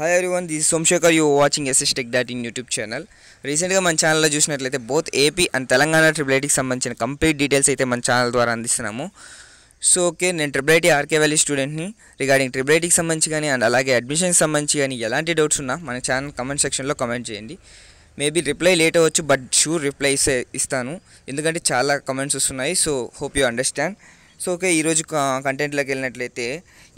hi everyone this Somashekar you watching SS tech dot in YouTube channel రీసెంట్గా మన ఛానల్లో చూసినట్లయితే both AP and Telangana triple ఐటీకి సంబంధించిన కంప్లీట్ డీటెయిల్స్ అయితే మన ఛానల్ ద్వారా అందిస్తున్నాము సో ఓకే నేను ట్రిపుల్ ఐటీ ఆర్కే వ్యాలీ స్టూడెంట్ని రిగార్డింగ్ ట్రిపుల్ ఐటీకి సంబంధించి కానీ అండ్ అలాగే అడ్మిషన్కి సంబంధించి కానీ ఎలాంటి డౌట్స్ ఉన్నా మన ఛానల్ కమెంట్ సెక్షన్లో కమెంట్ చేయండి మేబీ రిప్లై లేట్ అవ్వచ్చు బట్ షూర్ రిప్లై ఇస్తాను ఎందుకంటే చాలా కమెంట్స్ వస్తున్నాయి so hope you understand so okay ఈరోజు కంటెంట్లోకి వెళ్ళినట్లయితే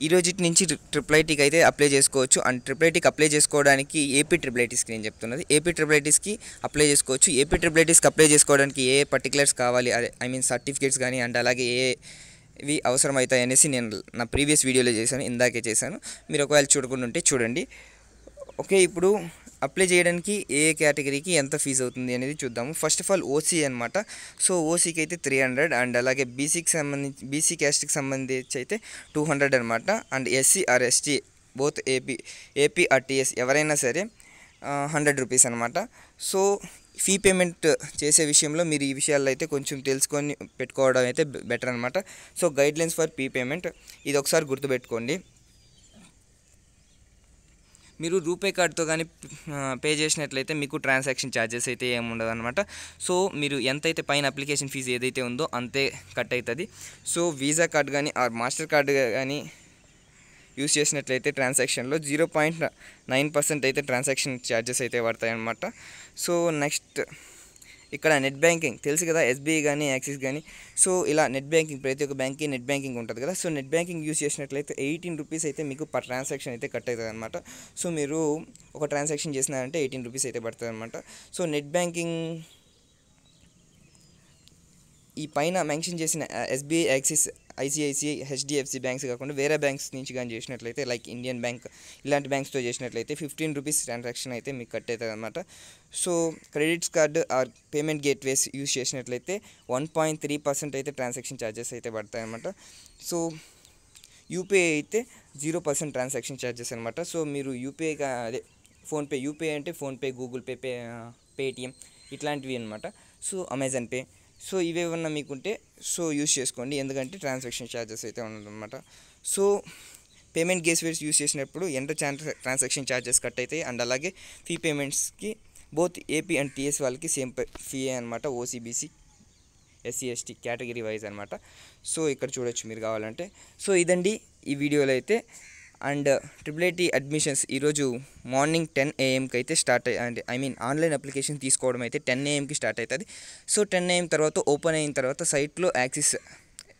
ఇటు నుంచి ట్రిపుల్ ఐటీకి అయితే అప్లై చేసుకోవచ్చు అండ్ ట్రిపుల్ ఐటీకి అప్లై చేసుకోవడానికి ఏపీ ట్రిపుల్ ఐటీస్కి నేను చెప్తున్నది ఏపీ ట్రిపుల్ ఐటీస్కి అప్లై చేసుకోవచ్చు ఏపీ ట్రిపుల్ ఐటీస్కి అప్లై చేసుకోవడానికి ఏ పర్టికులర్స్ కావాలి అదే ఐ మీన్ సర్టిఫికేట్స్ కానీ అండ్ అలాగే ఏ ఇవి అవసరమవుతాయి అనేసి నేను నా ప్రీవియస్ వీడియోలో చేశాను ఇందాకే చేశాను మీరు ఒకవేళ చూడకుండా ఉంటే చూడండి ఓకే ఇప్పుడు అప్లై చేయడానికి ఏ కేటగిరీకి ఎంత ఫీజు అవుతుంది అనేది చూద్దాము ఫస్ట్ ఆఫ్ ఆల్ ఓసీ అనమాట సో ఓసీకి అయితే త్రీ హండ్రెడ్ అండ్ అలాగే బీసీకి సంబంధించి బీసీ క్యాస్ట్కి సంబంధించి అయితే టూ హండ్రెడ్ అనమాట and SC or ST both AP AP or TS ఎవరైనా సరే హండ్రెడ్ రూపీస్ అనమాట సో ఫీ పేమెంట్ చేసే విషయంలో మీరు ఈ విషయాల్లో అయితే కొంచెం తెలుసుకొని పెట్టుకోవడం అయితే బెటర్ అనమాట so guidelines for fee payment ఇది ఒకసారి గుర్తుపెట్టుకోండి మీరు రూపే కార్డ్తో కానీ పే చేసినట్లయితే మీకు ట్రాన్సాక్షన్ ఛార్జెస్ అయితే ఏముండదు అనమాట సో మీరు ఎంతైతే పైన అప్లికేషన్ ఫీజు ఏదైతే ఉందో అంతే కట్ అవుతుంది సో వీసా కార్డ్ కానీ ఆర్ మాస్టర్ కార్డ్ కానీ యూస్ చేసినట్లయితే ట్రాన్సాక్షన్లో జీరో పాయింట్ నైన్ పర్సెంట్ అయితే ట్రాన్సాక్షన్ ఛార్జెస్ అయితే పడతాయి అనమాట సో నెక్స్ట్ ఇక్కడ నెట్ బ్యాంకింగ్ తెలుసు కదా ఎస్బీఐ కానీ యాక్సిస్ కానీ సో ఇలా నెట్ బ్యాంకింగ్ ప్రతి ఒక్క బ్యాంక్కి నెట్ బ్యాంకింగ్ ఉంటుంది కదా సో నెట్ బ్యాంకింగ్ యూస్ చేసినట్లయితే ఎయిటీన్ రూపీస్ అయితే మీకు పర్ ట్రాన్సాక్షన్ అయితే కట్ అవుతుంది అనమాట సో మీరు ఒక ట్రాన్సాక్షన్ చేసినారంటే ఎయిటీన్ రూపీస్ అయితే పడుతుంది అనమాట సో నెట్ బ్యాంకింగ్ ఈ పైన మెన్షన్ చేసిన SBI Axis ICICI HDFC banks కాకుండా వేరే బ్యాంక్స్ నుంచి కానీ చేసినట్లయితే లైక్ ఇండియన్ బ్యాంక్ ఇలాంటి బ్యాంక్స్తో చేసినట్లయితే ఫిఫ్టీన్ రూపీస్ ట్రాన్సాక్షన్ అయితే మీకు కట్ అవుతుంది అనమాట so credits card or payment gateways use చేసినట్లయితే వన్ పాయింట్ త్రీ పర్సెంట్ అయితే ట్రాన్సాక్షన్ ఛార్జెస్ అయితే పడతాయి అనమాట సో యూపీఐ అయితే జీరో పర్సెంట్ ట్రాన్సాక్షన్ ఛార్జెస్ అనమాట సో మీరు యూపీఐ అదే ఫోన్పే యూపీఐ అంటే PhonePe Google pay pay Paytm ఇట్లాంటివి అనమాట సో అమెజాన్ పే సో ఇవేమన్నా మీకుంటే సో యూస్ చేసుకోండి ఎందుకంటే ట్రాన్సాక్షన్ ఛార్జెస్ అయితే అనమాట సో పేమెంట్ వేస్ యూస్ చేసినప్పుడు ఎంత ట్రాన్సాక్షన్ ఛార్జెస్ కట్ అవుతాయి అండ్ అలాగే ఫీ పేమెంట్స్కి బోత్ ఏపీ అండ్ టీఎస్ వాళ్ళకి సేమ్ ఫీ అనమాట OC BC SC ST category wise అనమాట సో ఇక్కడ చూడొచ్చు మీరు కావాలంటే సో ఇదండి ఈ వీడియోలో అయితే అండ్ ట్రిపుల్ ఐటీ అడ్మిషన్స్ ఈరోజు మార్నింగ్ టెన్ ఏఎంకి అయితే స్టార్ట్ అయ్యి ఐ మీన్ ఆన్లైన్ అప్లికేషన్ తీసుకోవడం అయితే టెన్ ఏఎంకి స్టార్ట్ అవుతుంది సో టెన్ ఏఎం తర్వాత ఓపెన్ అయిన తర్వాత సైట్లో యాక్సిస్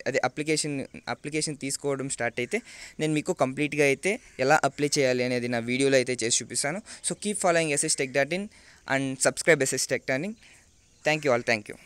అదే అప్లికేషన్ అప్లికేషన్ తీసుకోవడం స్టార్ట్ అయితే నేను మీకు కంప్లీట్గా అయితే ఎలా అప్లై చేయాలి అనేది నా వీడియోలో అయితే చేసి చూపిస్తాను so keep following SS tech dot in and subscribe SS tech dot in thank you all thank you